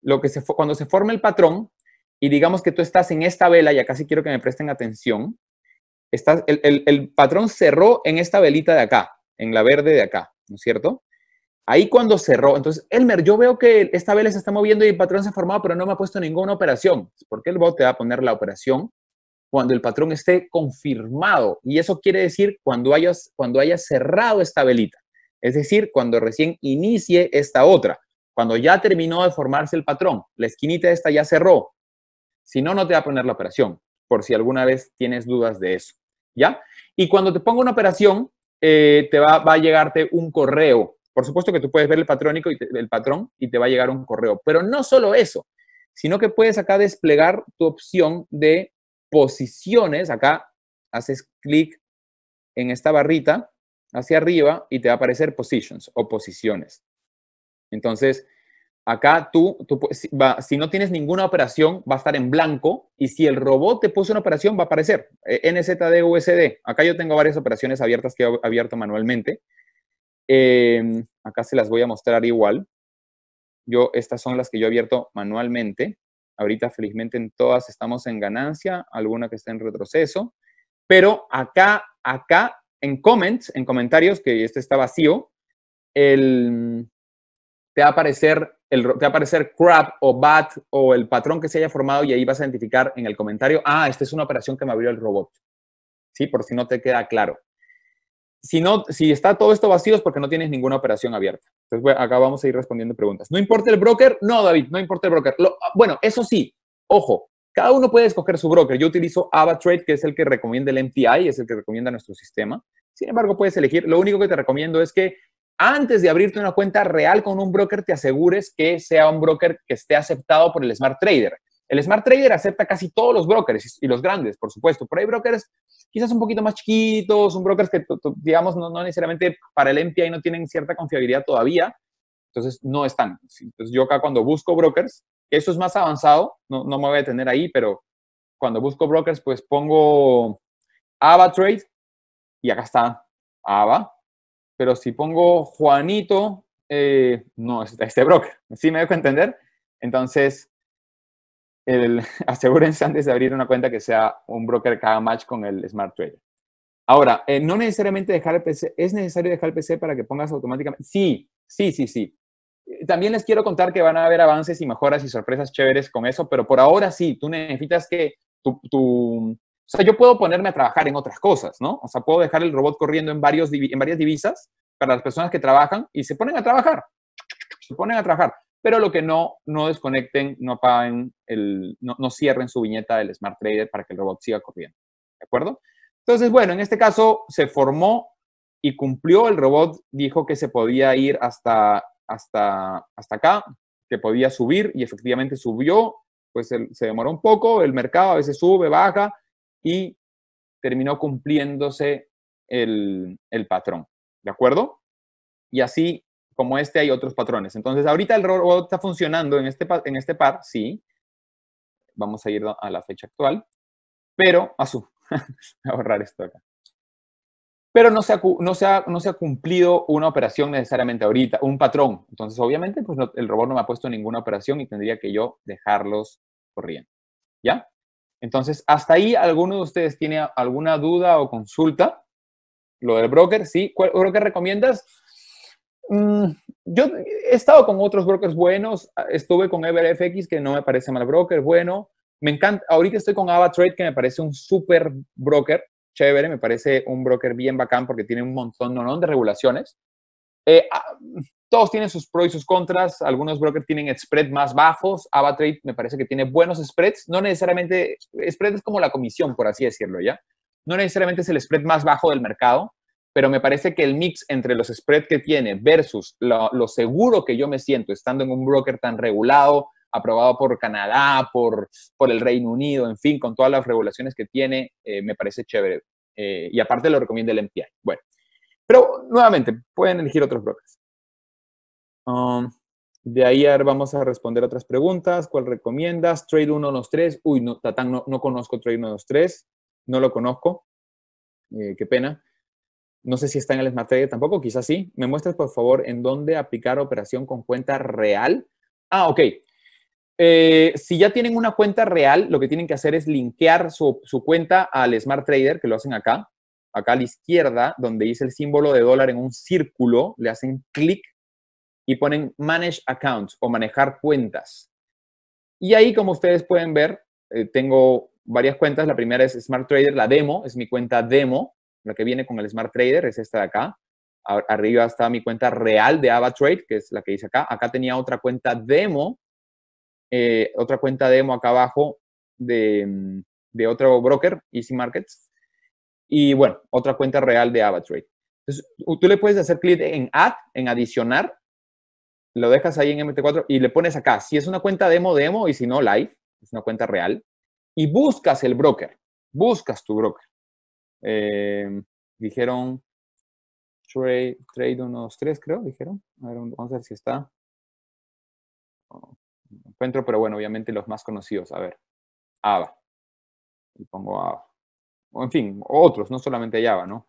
lo que se, cuando se forma el patrón, y digamos que tú estás en esta vela, y acá sí quiero que me presten atención, estás, el, el patrón cerró en esta velita de acá, en la verde de acá, ¿no es cierto? Ahí cuando cerró, entonces, Elmer, yo veo que esta vela se está moviendo y el patrón se ha formado, pero no me ha puesto ninguna operación. ¿Por qué el bot te va a poner la operación cuando el patrón esté confirmado? Y eso quiere decir cuando hayas, cuando cerrado esta velita, es decir, cuando recién inicie esta otra, cuando ya terminó de formarse el patrón, la esquinita esta ya cerró. Si no, no te va a poner la operación, por si alguna vez tienes dudas de eso. ¿Ya? Y cuando te ponga una operación, eh, te va, va a llegarte un correo por supuesto que tú puedes ver el, patrónico y el patrón y te va a llegar un correo, pero no solo eso, sino que puedes acá desplegar tu opción de posiciones. Acá haces clic en esta barrita hacia arriba y te va a aparecer positions o posiciones. Entonces, acá tú, si no tienes ninguna operación, va a estar en blanco y si el robot te puso una operación, va a aparecer NZDUSD. Eh, NZD USD. Acá yo tengo varias operaciones abiertas que he abierto manualmente. Em, acá se las voy a mostrar igual. Yo, estas son las que yo he abierto manualmente. Ahorita, felizmente, en todas estamos en ganancia, alguna que está en retroceso. Pero acá, acá, en comments, en comentarios, que este está vacío, el, te va a aparecer el, te aparecer crap o bad o el patrón que se haya formado y ahí vas a identificar en el comentario, ah, esta es una operación que me abrió el robot. ¿Sí? Por si no te queda claro si, no, si está todo esto vacío es porque no tienes ninguna operación abierta. Entonces, acá vamos a ir respondiendo preguntas. ¿No importa el broker? No, David, no importa el broker. Ah, bueno, eso sí, ojo, cada uno puede escoger su broker. Yo utilizo AvaTrade, que es el que recomienda el MTI, es el que recomienda nuestro sistema. Sin embargo, puedes elegir. Lo único que te recomiendo es que antes de abrirte una cuenta real con un broker, te asegures que sea un broker que esté aceptado por el Smart Trader. El Smart Trader acepta casi todos los brokers y los grandes, por supuesto, pero hay brokers quizás un poquito más chiquitos, son brokers que, digamos, no, no necesariamente para el MPI no tienen cierta confiabilidad todavía, entonces no están. Entonces yo acá cuando busco brokers, eso es más avanzado, no, no me voy a detener ahí, pero cuando busco brokers, pues pongo Ava Trade y acá está Ava, pero si pongo Juanito, eh, no, este broker, ¿sí me dejo entender? Entonces, el, <laughs> asegúrense antes de abrir una cuenta que sea un broker cada match con el Smart Trader. Ahora, eh, no necesariamente dejar el PC, ¿es necesario dejar el PC para que pongas automáticamente? Sí, sí, sí, sí. Eh, también les quiero contar que van a haber avances y mejoras y sorpresas chéveres con eso, pero por ahora sí, tú necesitas que tu, tu... O sea, yo puedo ponerme a trabajar en otras cosas, ¿no? O sea, puedo dejar el robot corriendo en, varios, en varias divisas para las personas que trabajan y se ponen a trabajar. Se ponen a trabajar pero lo que no, no desconecten, no apaguen, el, no, cierren su viñeta del Smart Trader para que el robot siga corriendo. ¿De acuerdo? Entonces, bueno, en este caso se formó y cumplió el robot, dijo que se podía ir hasta, hasta, hasta acá, que podía subir y efectivamente subió, pues se demoró un poco, el mercado a veces sube, baja y terminó cumpliéndose el, el patrón. ¿De acuerdo? Y así como este hay otros patrones. Entonces, ahorita el robot está funcionando en este, en este par, sí. Vamos a ir a la fecha actual. Pero, ah, <laughs> a su, ahorrar esto acá. Pero no se, ha, no, se no se ha cumplido una operación necesariamente ahorita, un patrón. Entonces, obviamente, pues el robot no me ha puesto ninguna operación y tendría que yo dejarlos corriendo. ¿Ya? Entonces, hasta ahí, ¿alguno de ustedes tiene alguna duda o consulta? Lo del broker, sí. ¿Cuál broker recomiendas? Mm, yo he estado con otros brokers buenos, ah, estuve con EverFX, que no me parece mal broker, bueno, me encanta, ahorita estoy con AvaTrade, que me parece un super broker, chévere, me parece un broker bien bacán porque tiene un montón ¿no, de regulaciones. Eh, ah, todos tienen sus pros y sus contras, algunos brokers tienen spread más bajos, AvaTrade me parece que tiene buenos spreads, no necesariamente, spread es como la comisión, por así decirlo, ¿ya? No necesariamente es el spread más bajo del mercado, pero me parece que el mix entre los spreads que tiene versus lo, seguro que yo me siento estando en un broker tan regulado, aprobado por Canadá, por, por el Reino Unido, en fin, con todas las regulaciones que tiene, eh, me parece chévere. Eh, y aparte lo recomienda el MPI. Bueno, pero nuevamente, pueden elegir otros brokers. Um, de ahí a ver, vamos a responder otras preguntas. ¿Cuál recomiendas? Trade 123. Uy, no, Tatán, no, no conozco Trade 123. No lo conozco. Eh, qué pena. No sé si está en el Smart Trader tampoco, quizás sí. ¿Me muestras, por favor, en dónde aplicar operación con cuenta real? Ah, ok. Eh, si ya tienen una cuenta real, lo que tienen que hacer es linkear su, cuenta al Smart Trader, que lo hacen acá, acá a la izquierda, donde dice el símbolo de dólar en un círculo, le hacen clic y ponen Manage Accounts o Manejar Cuentas. Y ahí, como ustedes pueden ver, eh, tengo varias cuentas. La primera es Smart Trader, la demo, es mi cuenta demo la que viene con el Smart Trader es esta de acá. Arriba está mi cuenta real de AvaTrade, que es la que dice acá. Acá tenía otra cuenta demo, eh, otra cuenta demo acá abajo de, de otro broker, Easy Markets. Y bueno, otra cuenta real de AvaTrade. Entonces, tú le puedes hacer clic en Add, en Adicionar, lo dejas ahí en MT4 y le pones acá, si es una cuenta demo, demo, y si no, live, es una cuenta real, y buscas el broker, buscas tu broker dijeron trade, trade unos tres, creo, dijeron. A ver, vamos a ver si está. encuentro, pero bueno, obviamente los más conocidos. A ver, Ava. Y pongo Ava. O, en fin, otros, no solamente Java, ¿no?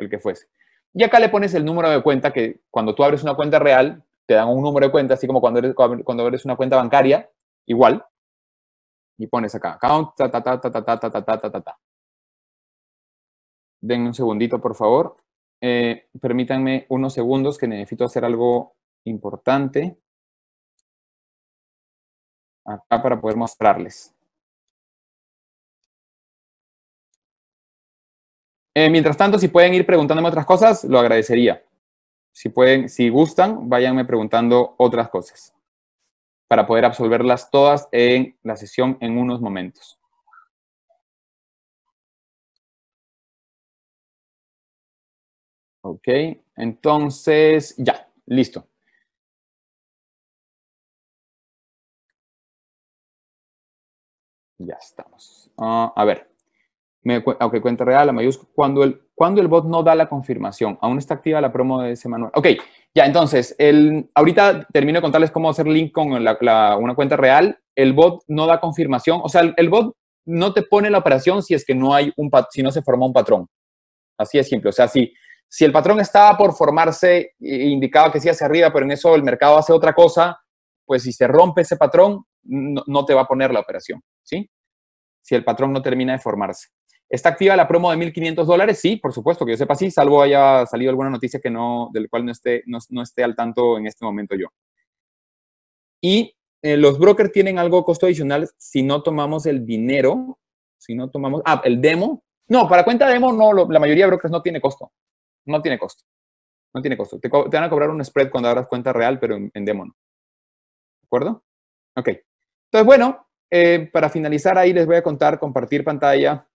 el que fuese. Y acá le pones el número de cuenta que cuando tú abres una cuenta real, te dan un número de cuenta, así como cuando, cuando abres una cuenta bancaria, igual. Y pones acá, account, ta, ta, ta, ta, ta, ta, ta. Den un segundito, por favor. Eh, permítanme unos segundos que necesito hacer algo importante acá para poder mostrarles. Eh, mientras tanto, si pueden ir preguntándome otras cosas, lo agradecería. Si pueden, si gustan, váyanme preguntando otras cosas para poder absolverlas todas en la sesión en unos momentos. Ok, entonces ya, listo. Ya estamos. Ah, a ver, aunque cuenta real, la mayúscula. Cuando el, cuando el bot no da la confirmación, aún está activa la promo de ese manual. Ok, ya, entonces, el, ahorita termino de contarles cómo hacer link con una cuenta real. El bot no da confirmación, o sea, el, bot no te pone la operación si es que no hay un, si no se forma un patrón. Así es simple. O sea, si si el patrón estaba por formarse, e indicaba que sí hacia arriba, pero en eso el mercado hace otra cosa, pues si se rompe ese patrón, no, te va a poner la operación, ¿sí? Si el patrón no termina de formarse. ¿Está activa la promo de 1.500 dólares? Sí, por supuesto, que yo sepa sí, salvo haya salido alguna noticia que no, del cual no esté, no, esté al tanto en este momento yo. Y eh, los brokers tienen algo costo adicional si no tomamos el dinero, si no tomamos, ah, el demo. No, para cuenta demo no, la mayoría de brokers no tiene costo no tiene costo. No tiene costo. Te, van a cobrar un spread cuando abras cuenta real, pero en, demo no. ¿De acuerdo? Ok. Entonces, bueno, eh, para finalizar ahí les voy a contar, compartir pantalla,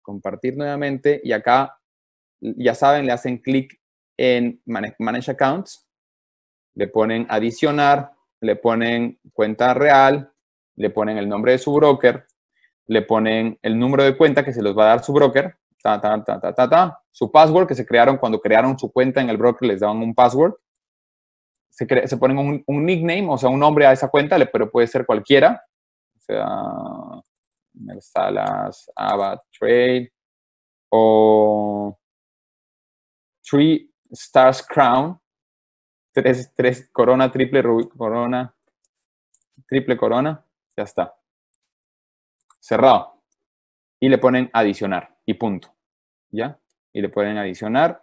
compartir nuevamente y acá, ya saben, le hacen clic en manage Accounts, le ponen adicionar, le ponen cuenta real, le ponen el nombre de su broker, le ponen el número de cuenta que se los va a dar su broker, ta, ta, ta, su password que se crearon cuando crearon su cuenta en el broker, les daban un password. Se, se ponen un, nickname, o sea, un nombre a esa cuenta, pero puede ser cualquiera. O sea, Salas, Trade, o Three Stars Crown, tres, tres corona, triple corona, triple corona, ya está. Cerrado. Y le ponen adicionar y punto. ¿ya? Y le pueden adicionar.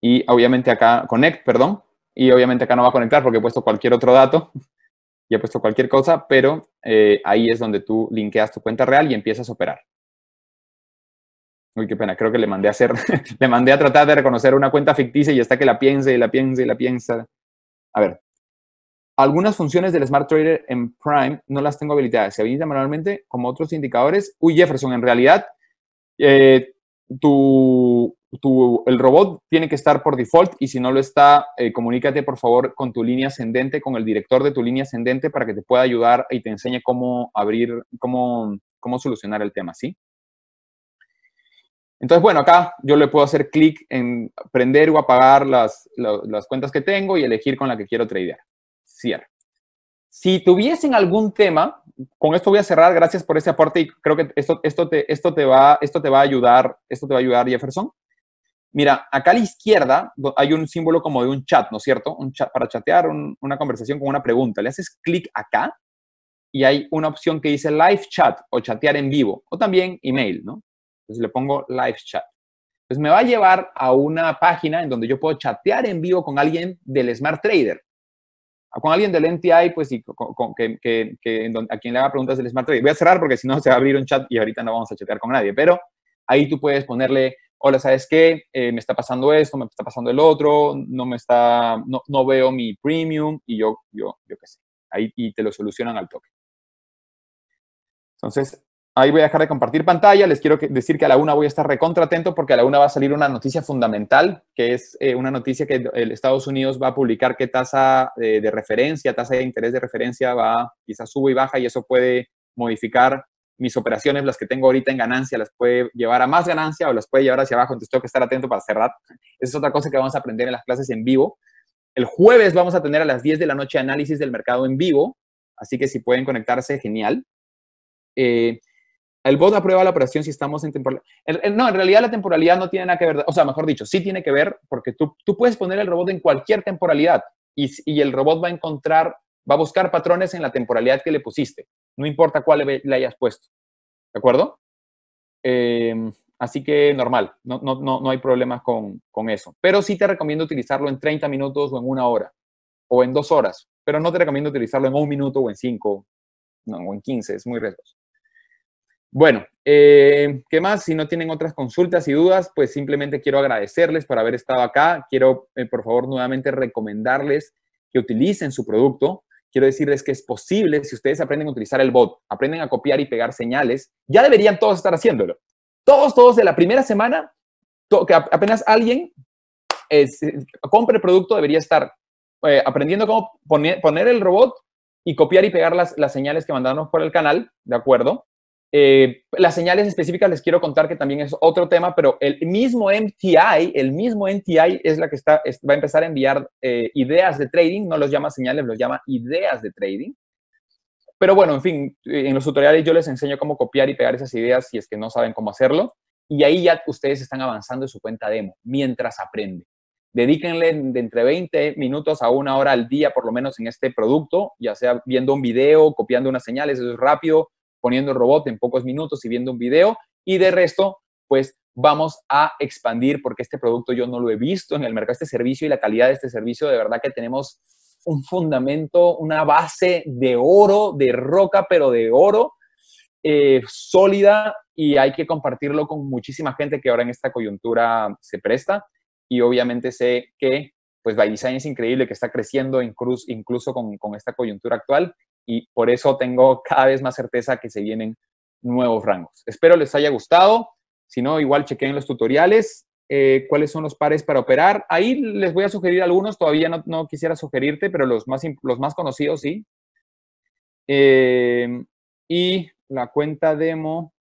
Y obviamente acá, connect, perdón. Y obviamente acá no va a conectar porque he puesto cualquier otro dato <laughs> y he puesto cualquier cosa, pero eh, ahí es donde tú linkeas tu cuenta real y empiezas a operar. Uy, qué pena, creo que le mandé a hacer, <laughs> le mandé a tratar de reconocer una cuenta ficticia y está que la piense y la piense y la piensa. A ver, algunas funciones del Smart Trader en Prime no las tengo habilitadas. Se habilita manualmente como otros indicadores. Uy, Jefferson, en realidad eh, tu, el robot tiene que estar por default y si no lo está, eh, comunícate por favor con tu línea ascendente, con el director de tu línea ascendente para que te pueda ayudar y te enseñe cómo abrir, cómo, solucionar el tema, ¿sí? Entonces, bueno, acá yo le puedo hacer clic en prender o apagar las, cuentas que tengo y elegir con la que quiero tradear. Cierra. Si tuviesen algún tema, con esto voy a cerrar, gracias por ese aporte y creo que esto, esto, te, esto, te, va, esto te va a ayudar, esto te va a ayudar Jefferson. Mira, acá a la izquierda hay un símbolo como de un chat, ¿no es cierto? Un chat para chatear, una conversación con una pregunta. Le haces clic acá y hay una opción que dice live chat o chatear en vivo o también email, ¿no? Entonces le pongo live chat. Entonces pues me va a llevar a una página en donde yo puedo chatear en vivo con alguien del Smart Trader con alguien del NTI, pues, y que, a quien le haga preguntas del Smart Trade. Voy a cerrar porque si no se va a abrir un chat y ahorita no vamos a chequear con nadie, pero ahí tú puedes ponerle, hola, ¿sabes qué? Eh, me está pasando esto, me está pasando el otro, no me está, no, veo mi premium y yo, yo, yo qué sé. Ahí, y te lo solucionan al toque. Entonces, Ahí voy a dejar de compartir pantalla. Les quiero decir que a la una voy a estar recontra atento porque a la una va a salir una noticia fundamental, que es eh, una noticia que el Estados Unidos va a publicar qué tasa eh, de referencia, tasa de interés de referencia va, quizás subo y baja y eso puede modificar mis operaciones, las que tengo ahorita en ganancia, las puede llevar a más ganancia o las puede llevar hacia abajo. Entonces tengo que estar atento para cerrar. Esa es otra cosa que vamos a aprender en las clases en vivo. El jueves vamos a tener a las 10 de la noche análisis del mercado en vivo, así que si pueden conectarse, genial. Eh, el bot aprueba la operación si estamos en temporalidad. No, en realidad la temporalidad no tiene nada que ver, o sea, mejor dicho, sí tiene que ver porque tú, tú puedes poner el robot en cualquier temporalidad y, y el robot va a encontrar, va a buscar patrones en la temporalidad que le pusiste, no importa cuál le, hayas puesto. ¿De acuerdo? Em, así que normal, no, no, no, hay problemas con, con, eso. Pero sí te recomiendo utilizarlo en 30 minutos o en una hora o en dos horas, pero no te recomiendo utilizarlo en un minuto o en cinco no, o en 15, es muy riesgoso. Bueno, eh, ¿qué más? Si no tienen otras consultas y dudas, pues simplemente quiero agradecerles por haber estado acá. Quiero, eh, por favor, nuevamente recomendarles que utilicen su producto. Quiero decirles que es posible, si ustedes aprenden a utilizar el bot, aprenden a copiar y pegar señales, ya deberían todos estar haciéndolo. Todos, todos de la primera semana, que apenas alguien eh, compre el producto, debería estar aprendiendo cómo poner, el robot y copiar y pegar las, las señales que mandamos por el canal, ¿de acuerdo? Eh, las señales específicas les quiero contar que también es otro tema, pero el mismo MTI, el mismo MTI es la que está, va a empezar a enviar eh, ideas de trading, no los llama señales, los llama ideas de trading. Pero bueno, en fin, eh, en los tutoriales yo les enseño cómo copiar y pegar esas ideas si es que no saben cómo hacerlo. Y ahí ya ustedes están avanzando en su cuenta demo mientras aprende Dedíquenle de entre 20 minutos a una hora al día, por lo menos en este producto, ya sea viendo un video, copiando unas señales, eso es rápido, poniendo el robot en pocos minutos y viendo un video. Y de resto, pues vamos a expandir porque este producto yo no lo he visto en el mercado, este servicio y la calidad de este servicio, de verdad que tenemos un fundamento, una base de oro, de roca, pero de oro, eh, sólida y hay que compartirlo con muchísima gente que ahora en esta coyuntura se presta. Y obviamente sé que pues By Design es increíble, que está creciendo incluso, incluso con, con esta coyuntura actual y por eso tengo cada vez más certeza que se vienen nuevos rangos. Espero les haya gustado. Si no, igual chequen los tutoriales, eh, cuáles son los pares para operar. Ahí les voy a sugerir algunos, todavía no, quisiera sugerirte, pero los más, los más conocidos sí. Em, y la cuenta demo.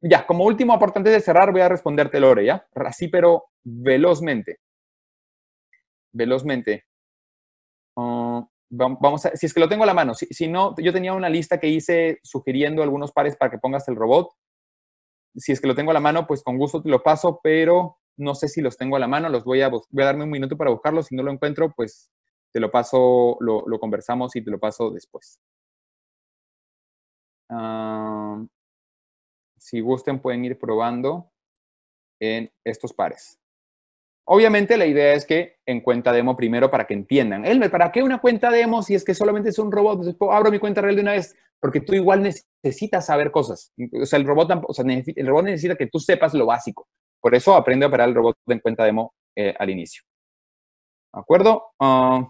Ya, como último aporte de cerrar, voy a responderte, Lore, ¿ya? Así, pero velozmente. Velozmente vamos a, si es que lo tengo a la mano, si, no, yo tenía una lista que hice sugiriendo algunos pares para que pongas el robot. Si es que lo tengo a la mano, pues con gusto te lo paso, pero no sé si los tengo a la mano, los voy a, voy a darme un minuto para buscarlos, si no lo encuentro, pues te lo paso, lo, conversamos y te lo paso después. si gusten pueden ir probando en estos pares. Obviamente la idea es que en cuenta demo primero para que entiendan. Elmer, ¿para qué una cuenta demo si es que solamente es un robot? Después abro mi cuenta real de una vez, porque tú igual necesitas saber cosas. O sea, el robot, el robot necesita que tú sepas lo básico. Por eso aprende a operar el robot en cuenta demo eh, al inicio. ¿De acuerdo? Ah,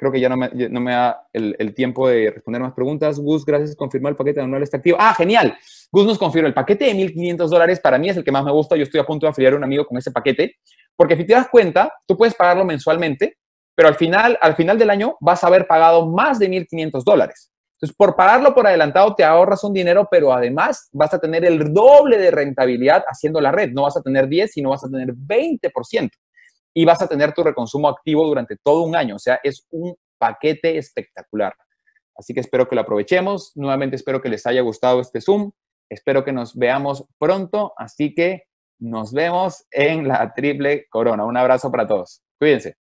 Creo que ya no me, da el, tiempo de responder más preguntas. Gus, gracias. Confirma el paquete anual está activo. Ah, genial. Gus nos confirma el paquete de 1.500 dólares. Para mí es el que más me gusta. Yo estoy a punto de afiliar a un amigo con ese paquete. Porque si te das cuenta, tú puedes pagarlo mensualmente, pero al final, al final del año vas a haber pagado más de 1.500 dólares. Entonces, por pagarlo por adelantado te ahorras un dinero, pero además vas a tener el doble de rentabilidad haciendo la red. No vas a tener 10, sino vas a tener 20% y vas a tener tu reconsumo activo durante todo un año. O sea, es un paquete espectacular. Así que espero que lo aprovechemos. Nuevamente espero que les haya gustado este Zoom. Espero que nos veamos pronto. Así que nos vemos en la triple corona. Un abrazo para todos. Cuídense.